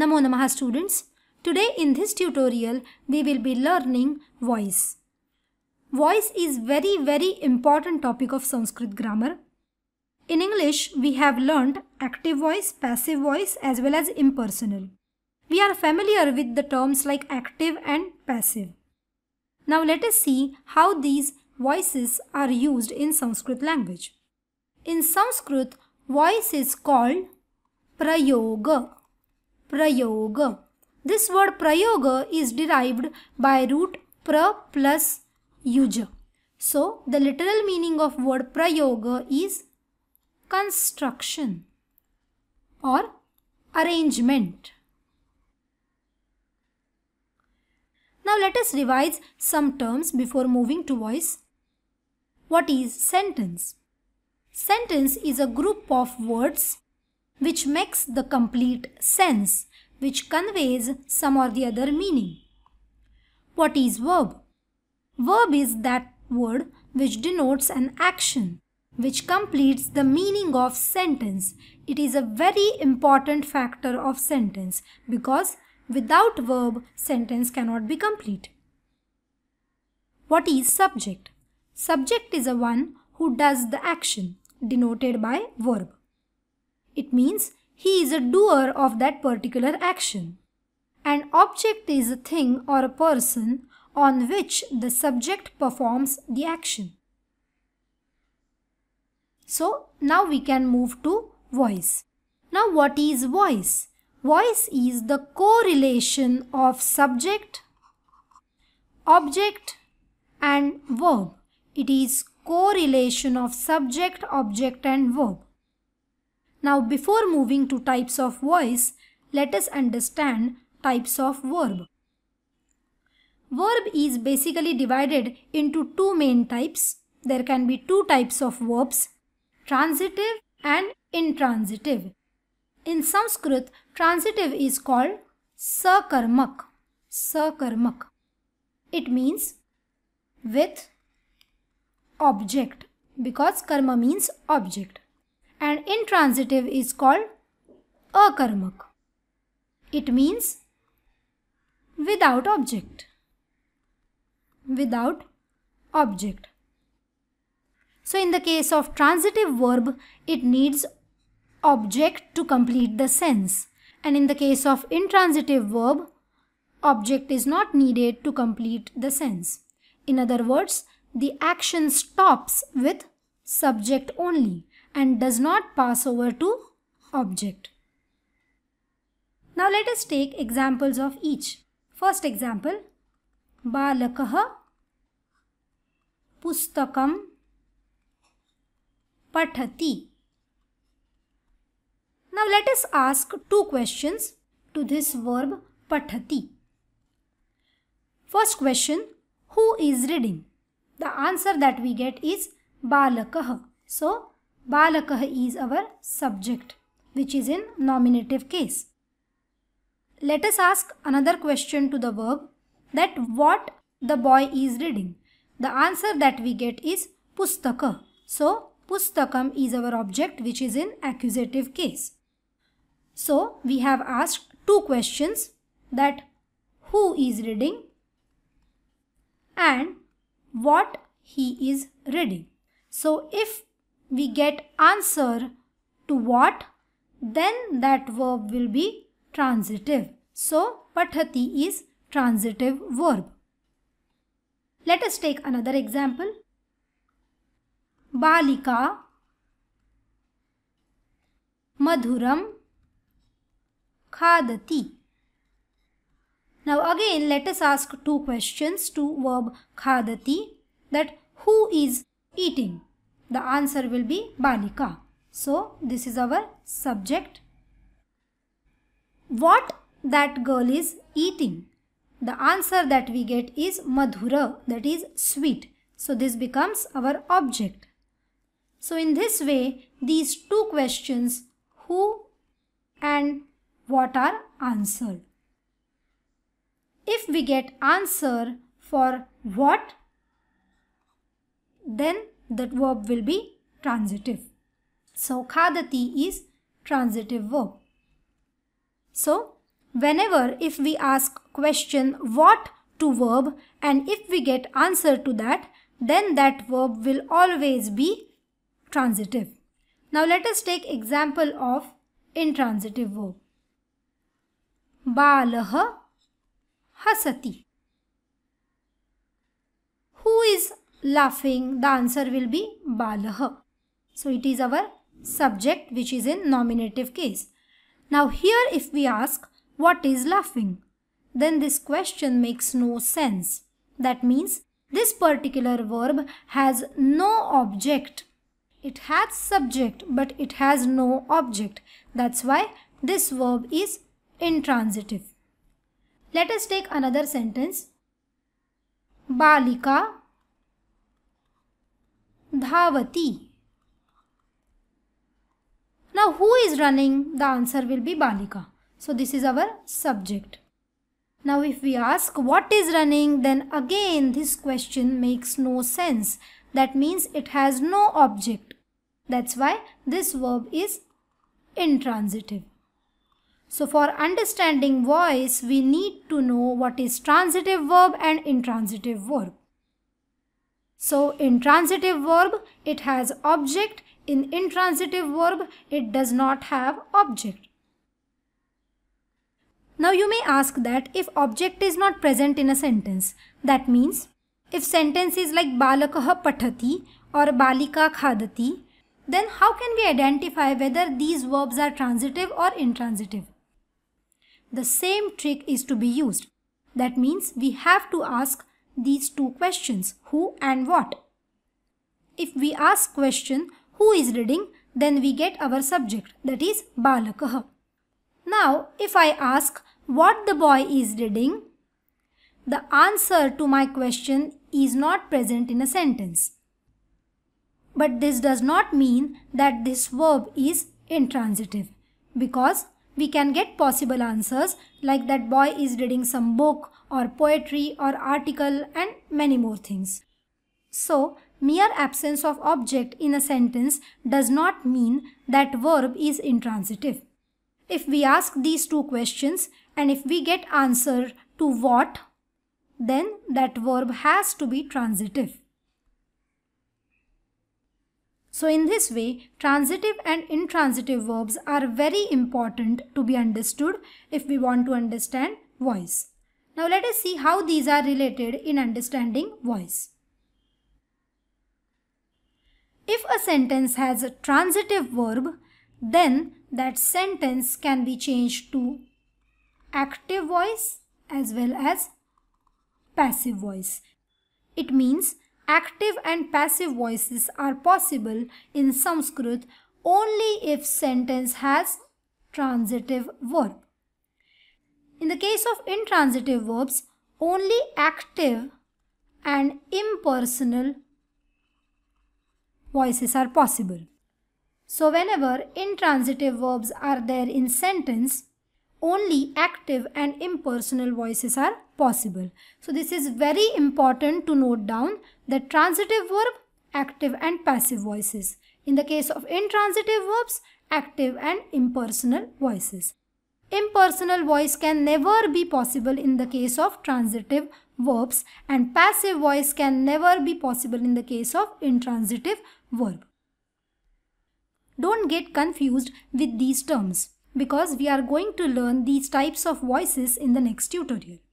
Namo Namaha students. Today in this tutorial we will be learning voice. Voice is very very important topic of Sanskrit grammar. In English we have learned active voice, passive voice as well as impersonal. We are familiar with the terms like active and passive. Now let us see how these voices are used in Sanskrit language. In Sanskrit voice is called prayoga prayoga. This word prayoga is derived by root pra plus yuga. So the literal meaning of word prayoga is construction or arrangement. Now let us revise some terms before moving to voice. What is sentence? Sentence is a group of words which makes the complete sense, which conveys some or the other meaning. What is verb? Verb is that word which denotes an action, which completes the meaning of sentence. It is a very important factor of sentence because without verb, sentence cannot be complete. What is subject? Subject is a one who does the action, denoted by verb. It means he is a doer of that particular action. An object is a thing or a person on which the subject performs the action. So now we can move to voice. Now what is voice? Voice is the correlation of subject, object and verb. It is correlation of subject, object and verb. Now before moving to types of voice, let us understand types of verb. Verb is basically divided into two main types. There can be two types of verbs, transitive and intransitive. In Sanskrit, transitive is called sakarmak. Sakarmak. It means with object because karma means object and intransitive is called akarmak. It means without object. Without object. So in the case of transitive verb, it needs object to complete the sense. And in the case of intransitive verb, object is not needed to complete the sense. In other words, the action stops with subject only and does not pass over to object. Now let us take examples of each. First example, Balakah Pustakam Pathati. Now let us ask two questions to this verb Pathati. First question, who is reading? The answer that we get is Balakah. So, Balakah is our subject which is in nominative case. Let us ask another question to the verb that what the boy is reading. The answer that we get is pustaka. So pustakam is our object which is in accusative case. So we have asked two questions that who is reading and what he is reading. So if we get answer to what, then that verb will be transitive. So, pathati is transitive verb. Let us take another example. Balika Madhuram Khadati Now again let us ask two questions to verb khadati that who is eating the answer will be Balika. So this is our subject. What that girl is eating? The answer that we get is Madhura that is sweet. So this becomes our object. So in this way these two questions who and what are answered. If we get answer for what then that verb will be transitive. So khadati is transitive verb. So whenever if we ask question what to verb and if we get answer to that then that verb will always be transitive. Now let us take example of intransitive verb. Balah hasati. Who is laughing. The answer will be balah. So it is our subject which is in nominative case. Now here if we ask what is laughing then this question makes no sense. That means this particular verb has no object. It has subject but it has no object. That's why this verb is intransitive. Let us take another sentence. Balika Dhavati. Now, who is running? The answer will be Balika. So, this is our subject. Now, if we ask what is running, then again this question makes no sense. That means it has no object. That's why this verb is intransitive. So, for understanding voice, we need to know what is transitive verb and intransitive verb. So in transitive verb, it has object. In intransitive verb, it does not have object. Now you may ask that if object is not present in a sentence, that means if sentence is like balakah pathati or balika khadati, then how can we identify whether these verbs are transitive or intransitive? The same trick is to be used. That means we have to ask these two questions who and what. If we ask question who is reading then we get our subject that is Balakah. Now if I ask what the boy is reading the answer to my question is not present in a sentence. But this does not mean that this verb is intransitive because we can get possible answers like that boy is reading some book or poetry or article and many more things. So, mere absence of object in a sentence does not mean that verb is intransitive. If we ask these two questions and if we get answer to what, then that verb has to be transitive. So in this way, transitive and intransitive verbs are very important to be understood if we want to understand voice. Now let us see how these are related in understanding voice. If a sentence has a transitive verb, then that sentence can be changed to active voice as well as passive voice. It means active and passive voices are possible in Sanskrit only if sentence has transitive verb. In the case of intransitive verbs, only active and impersonal voices are possible. So whenever intransitive verbs are there in sentence, only active and impersonal voices are possible. So this is very important to note down the transitive verb, active and passive voices. In the case of intransitive verbs, active and impersonal voices. Impersonal voice can never be possible in the case of transitive verbs and passive voice can never be possible in the case of intransitive verb. Don't get confused with these terms because we are going to learn these types of voices in the next tutorial.